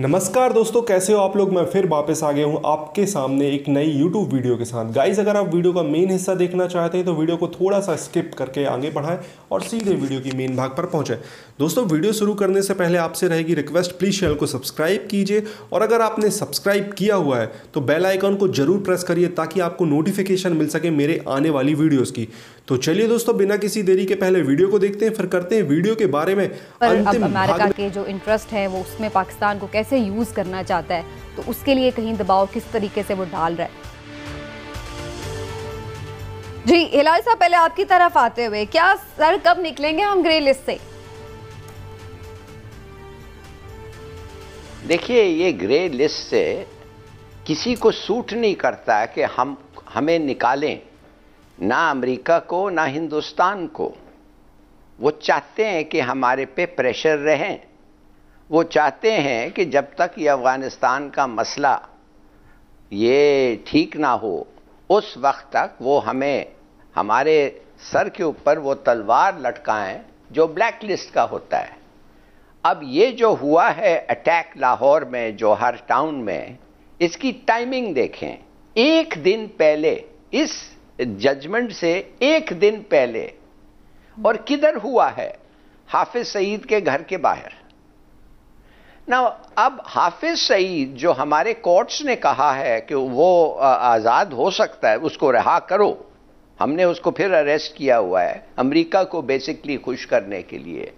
नमस्कार दोस्तों कैसे हो आप लोग मैं फिर वापस आ गया हूँ आपके सामने एक नई YouTube वीडियो के साथ गाइज अगर आप वीडियो का मेन हिस्सा देखना चाहते हैं तो वीडियो को थोड़ा सा स्किप करके आगे बढ़ाएं और सीधे वीडियो की मेन भाग पर पहुँचें दोस्तों वीडियो शुरू करने से पहले आपसे रहेगी रिक्वेस्ट प्लीज़ चैनल को सब्सक्राइब कीजिए और अगर आपने सब्सक्राइब किया हुआ है तो बेल आइकॉन को जरूर प्रेस करिए ताकि आपको नोटिफिकेशन मिल सके मेरे आने वाली वीडियोज़ की तो चलिए दोस्तों बिना किसी देरी के पहले वीडियो को देखते हैं फिर करते हैं वीडियो के बारे में अंतिम अब अमेरिका के जो इंटरेस्ट है वो उसमें पाकिस्तान को कैसे यूज़ करना चाहता है तो उसके लिए कहीं दबाव किस तरीके से वो डाल रहा है जी हिलाल साहब पहले आपकी तरफ आते हुए क्या सर कब निकलेंगे हम ग्रे लिस्ट से देखिए ये ग्रे लिस्ट से किसी को सूट नहीं करता है कि हम हमें निकालें ना अमेरिका को ना हिंदुस्तान को वो चाहते हैं कि हमारे पे प्रेशर रहें वो चाहते हैं कि जब तक ये अफ़गानिस्तान का मसला ये ठीक ना हो उस वक्त तक वो हमें हमारे सर के ऊपर वो तलवार लटकाएं जो ब्लैक लिस्ट का होता है अब ये जो हुआ है अटैक लाहौर में जो हर टाउन में इसकी टाइमिंग देखें एक दिन पहले इस जजमेंट से एक दिन पहले और किधर हुआ है हाफिज सईद के घर के बाहर ना अब हाफिज सईद जो हमारे कोर्ट्स ने कहा है कि वो आज़ाद हो सकता है उसको रिहा करो हमने उसको फिर अरेस्ट किया हुआ है अमेरिका को बेसिकली खुश करने के लिए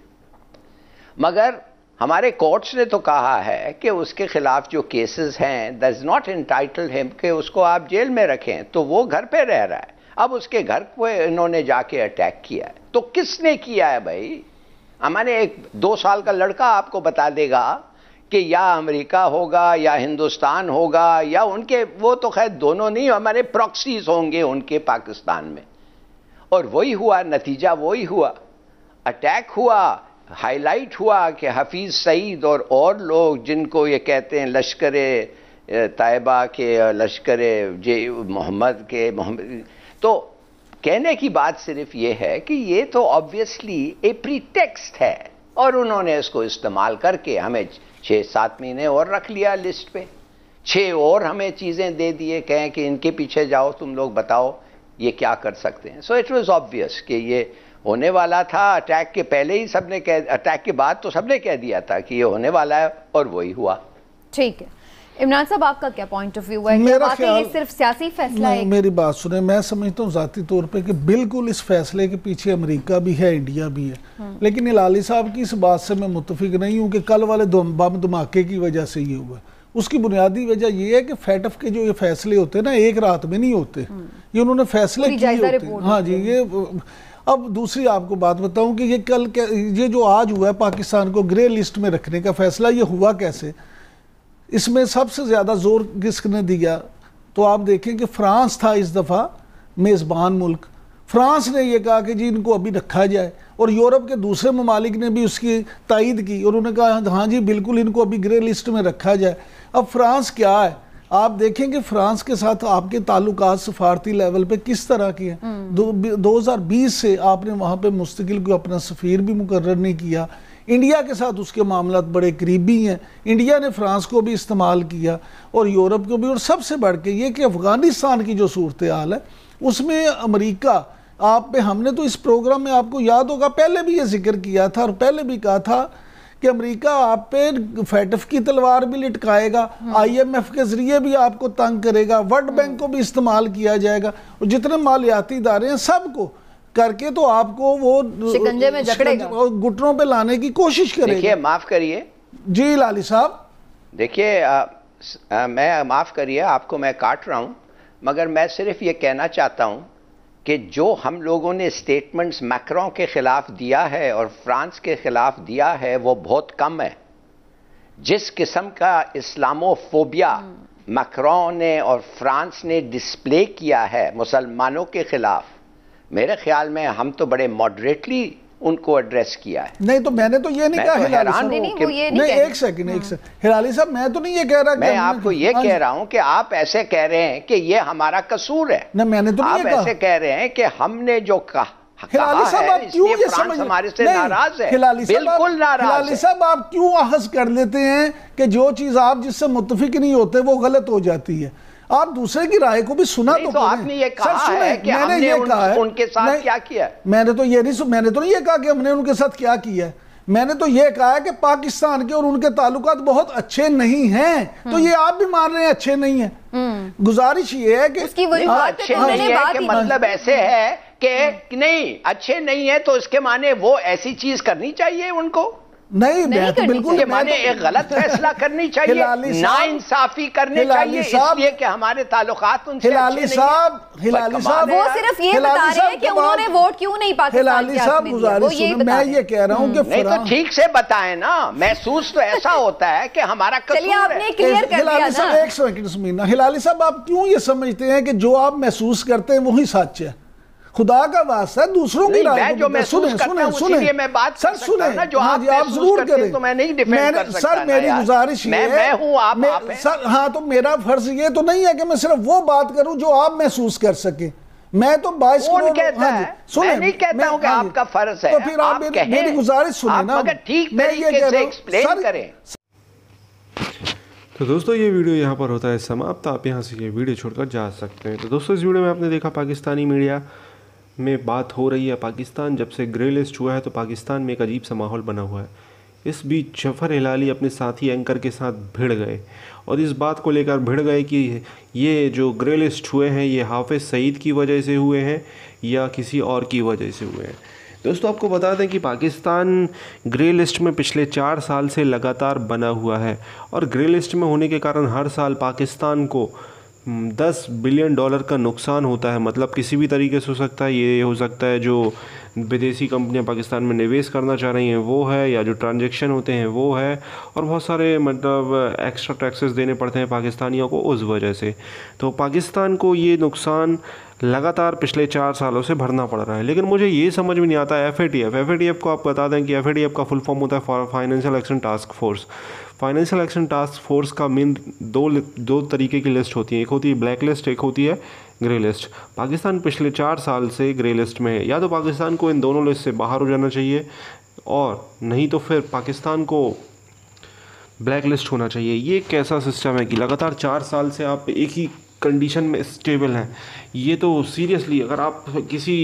मगर हमारे कोर्ट्स ने तो कहा है कि उसके खिलाफ जो केसेस हैं that is not entitled him कि उसको आप जेल में रखें तो वो घर पे रह रहा है अब उसके घर को इन्होंने जाके अटैक किया है तो किसने किया है भाई हमारे एक दो साल का लड़का आपको बता देगा कि या अमेरिका होगा या हिंदुस्तान होगा या उनके वो तो खैर दोनों नहीं हमारे प्रॉक्सीज होंगे उनके पाकिस्तान में और वही हुआ नतीजा वही हुआ अटैक हुआ हाईलाइट हुआ कि हफीज़ सईद और और लोग जिनको ये कहते हैं लश्कर तयबा के लश्कर जे मोहम्मद के मोहम्मद तो कहने की बात सिर्फ ये है कि ये तो ऑब्वियसली ए प्रीटेक्स्ट है और उन्होंने इसको इस्तेमाल करके हमें छः सात महीने और रख लिया लिस्ट पे छः और हमें चीज़ें दे दिए कहें कि इनके पीछे जाओ तुम लोग बताओ ये क्या कर सकते हैं सो इट वॉज ऑब्वियस कि ये होने वाला था अटैक के पहले ही सबने कह अटैक के बाद तो सबने कह दिया था कि ये होने वाला है और वही हुआ ठीक है इमरान साहब आपका क्या पॉइंट ऑफ व्यू है मेरा ख्याल सिर्फ सियासी फैसला है मेरी बात सुने मैं समझता हूँ जाती तौर पे कि बिल्कुल इस फैसले के पीछे अमेरिका भी है इंडिया भी है हम्म। लेकिन लाली साहब की इस बात से मैं मुतफिक नहीं हूँ कि कल वाले बम धमाके की वजह से ये हुआ उसकी बुनियादी वजह यह है कि फैटफ के जो ये फैसले होते हैं ना एक रात में नहीं होते हम्म। ये उन्होंने फैसले किए होते हैं हाँ जी ये अब दूसरी आपको बात बताऊं कि ये कल ये जो आज हुआ है पाकिस्तान को ग्रे लिस्ट में रखने का फैसला ये हुआ कैसे इसमें सबसे ज़्यादा जोर किसने दिया तो आप देखें कि फ्रांस था इस दफ़ा मेज़बान मुल्क फ्रांस ने यह कहा कि जी इनको अभी रखा जाए और यूरोप के दूसरे ममालिक ने भी उसकी तइद की और उन्होंने कहा हाँ जी बिल्कुल इनको अभी ग्रे लिस्ट में रखा जाए अब फ्रांस क्या है आप देखें कि फ्रांस के साथ आपके ताल्लुक सफारती लेवल पे किस तरह के हैं हम्म। दो हज़ार बीस से आपने वहाँ पे मुस्तकिल को अपना सफ़ीर भी मुकर नहीं किया इंडिया के साथ उसके मामला बड़े करीबी हैं इंडिया ने फ्रांस को भी इस्तेमाल किया और यूरोप को भी और सबसे बढ़ के ये कि अफ़गानिस्तान की जो सूरत हाल है उसमें अमरीका आप पे हमने तो इस प्रोग्राम में आपको याद होगा पहले भी ये जिक्र किया था और पहले भी कहा था कि अमेरिका आप पे फैटफ की तलवार भी लटकाएगा हाँ। आईएमएफ के जरिए भी आपको तंग करेगा वर्ल्ड हाँ। बैंक को भी इस्तेमाल किया जाएगा और जितने मालियाती इदारे हैं सबको करके तो आपको वो शिकंजे में जकड़ेगा घुटनों पे लाने की कोशिश करेगी माफ करिए जी लाली साहब देखिए मैं माफ़ करिए आपको मैं काट रहा हूँ मगर मैं सिर्फ ये कहना चाहता हूँ कि जो हम लोगों ने स्टेटमेंट्स मैक्रों के खिलाफ दिया है और फ्रांस के खिलाफ दिया है वो बहुत कम है जिस किस्म का इस्लामोफोबिया मैक्रों हम्म। ने और फ्रांस ने डिस्प्ले किया है मुसलमानों के खिलाफ मेरे ख्याल में हम तो बड़े मॉडरेटली उनको एड्रेस किया है नहीं तो मैंने तो ये नहीं कहा तो हैरान हूँ नहीं, एक सेकंड एक सेकंड हिराली साहब मैं तो नहीं ये कह रहा मैं आपको ये कह रहा हूँ कि आप ऐसे कह रहे हैं कि ये हमारा कसूर है नहीं मैंने तो आप ऐसे कह रहे हैं कि हमने जो कहा हिलाली साहब आप क्यों ये समझ हमारे से नाराज है हिलाली बिल्कुल नाराज हिलाली साहब आप क्यों अहज कर लेते हैं कि जो चीज आप जिससे मुतफिक नहीं होते वो गलत हो जाती है आप दूसरे की राय को भी सुना तो, तो आपने ये कहा सर, है कि मैंने हमने ये उन, कहा है उनके साथ क्या किया मैंने तो ये नहीं मैंने तो नहीं ये कहा कि हमने उनके साथ क्या किया है मैंने तो ये कहा है कि पाकिस्तान के और उनके ताल्लुकात बहुत अच्छे नहीं हैं तो हम्म। ये आप भी मान रहे हैं अच्छे नहीं है हम्म। गुजारिश ये है कि उसकी वही हाँ, बात अच्छे नहीं मतलब है कि मतलब ऐसे है कि नहीं अच्छे नहीं है तो इसके माने वो ऐसी चीज करनी चाहिए उनको नहीं, नहीं तो बिल्कुल मैंने तो, एक गलत फैसला करनी चाहिए ना इंसाफी करनी चाहिए इसलिए कि हमारे ताल्लुकात उनसे हिलाली साहब हिलाली साहब वो सिर्फ ये बता रहे हैं कि उन्होंने वोट क्यों नहीं पाते हिलाली साहब गुजारिश मैं ये कह रहा हूँ की तो ठीक से बताए ना महसूस तो ऐसा होता है की हमारा चलिए आपने क्लियर कर दिया ना हिलाली साहब आप क्यूँ ये समझते हैं की जो आप महसूस करते हैं वही सच है खुदा का वास्ता दूसरों की राय जो सुने सुने सुने मैं बात सर सुने जो हाँ आप जरूर करें तो मैं नहीं डिफेंड कर सकता सर मेरी गुजारिश ये मैं हूं आप आप सर हां तो मेरा फर्ज ये तो नहीं है कि मैं सिर्फ वो बात करूं जो आप महसूस कर सके मैं तो बाईस करोड़ हाँ सुने, मैं नहीं कहता हूं कि हाँ आपका फर्ज है तो फिर आप, मेरी गुजारिश सुने ना मगर ठीक तरीके से एक्सप्लेन करें तो दोस्तों ये वीडियो यहाँ पर होता है समाप्त आप यहाँ से ये वीडियो छोड़कर जा सकते हैं तो दोस्तों इस वीडियो में आपने देखा पाकिस्तानी मीडिया में बात हो रही है पाकिस्तान जब से ग्रे लिस्ट हुआ है तो पाकिस्तान में एक अजीब सा माहौल बना हुआ है इस बीच जफर हिलाली अपने साथी एंकर के साथ भिड़ गए और इस बात को लेकर भिड़ गए कि ये जो ग्रे लिस्ट हुए हैं ये हाफिज़ सईद की वजह से हुए हैं या किसी और की वजह से हुए हैं दोस्तों आपको बता दें कि पाकिस्तान ग्रे लिस्ट में पिछले चार साल से लगातार बना हुआ है और ग्रे लिस्ट में होने के कारण हर साल पाकिस्तान को हम्म, दस बिलियन डॉलर का नुकसान होता है मतलब किसी भी तरीके से हो सकता है ये हो सकता है जो विदेशी कंपनियां पाकिस्तान में निवेश करना चाह रही हैं वो है या जो ट्रांजेक्शन होते हैं वो है और बहुत सारे मतलब एक्स्ट्रा टैक्सेस देने पड़ते हैं पाकिस्तानियों को उस वजह से तो पाकिस्तान को ये नुकसान लगातार पिछले चार सालों से भरना पड़ रहा है लेकिन मुझे ये समझ में नहीं आता F A T F F A T F को आप बता दें कि एफ ए टी एफ का फुल फॉर्म होता है for financial action task force financial action task force का मेन दो दो तरीके की लिस्ट होती है एक होती है ब्लैक लिस्ट एक होती है ग्रे लिस्ट पाकिस्तान पिछले चार साल से ग्रे लिस्ट में है या तो पाकिस्तान को इन दोनों लिस्ट से बाहर हो जाना चाहिए और नहीं तो फिर पाकिस्तान को ब्लैक लिस्ट होना चाहिए ये कैसा सिस्टम है कि लगातार चार साल से आप एक ही कंडीशन में स्टेबल हैं ये तो सीरियसली अगर आप किसी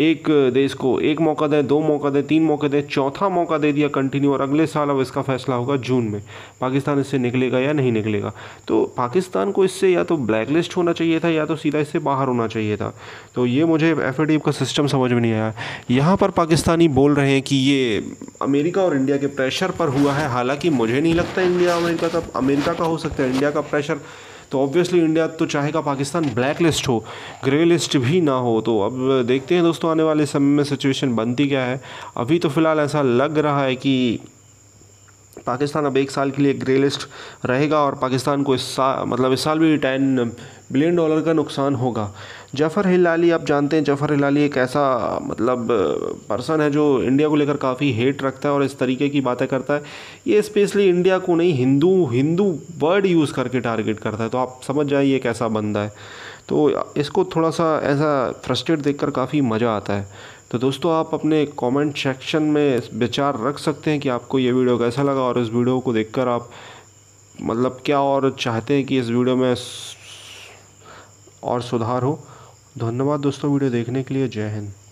एक देश को एक मौका दें दो मौका दें तीन मौके दें चौथा मौका दे दिया कंटिन्यू और अगले साल अब इसका फैसला होगा जून में पाकिस्तान इससे निकलेगा या नहीं निकलेगा तो पाकिस्तान को इससे या तो ब्लैक लिस्ट होना चाहिए था या तो सीधा इससे बाहर होना चाहिए था तो ये मुझे एफ का सिस्टम समझ में नहीं आया यहाँ पर पाकिस्तानी बोल रहे हैं कि ये अमेरिका और इंडिया के प्रेशर पर हुआ है हालाँकि मुझे नहीं लगता इंडिया अमेरिका का अमेरिका का हो सकता है इंडिया का प्रेशर तो ऑब्वियसली इंडिया तो चाहेगा पाकिस्तान ब्लैक लिस्ट हो ग्रे लिस्ट भी ना हो तो अब देखते हैं दोस्तों आने वाले समय में सिचुएशन बनती क्या है अभी तो फ़िलहाल ऐसा लग रहा है कि पाकिस्तान अब एक साल के लिए ग्रे लिस्ट रहेगा और पाकिस्तान को इस साल मतलब इस साल भी टेन बिलियन डॉलर का नुकसान होगा जफ़र हिलाली आप जानते हैं जफ़र हिलाली एक ऐसा मतलब पर्सन है जो इंडिया को लेकर काफ़ी हेट रखता है और इस तरीके की बातें करता है ये स्पेशली इंडिया को नहीं हिंदू हिंदू वर्ड यूज़ करके टारगेट करता है तो आप समझ जाइए ये कैसा बंदा है तो इसको थोड़ा सा ऐसा फ्रस्ट्रेट देखकर काफ़ी मज़ा आता है तो दोस्तों आप अपने कमेंट सेक्शन में विचार रख सकते हैं कि आपको ये वीडियो कैसा लगा और इस वीडियो को देखकर आप मतलब क्या और चाहते हैं कि इस वीडियो में और सुधार हो धन्यवाद दोस्तों वीडियो देखने के लिए जय हिंद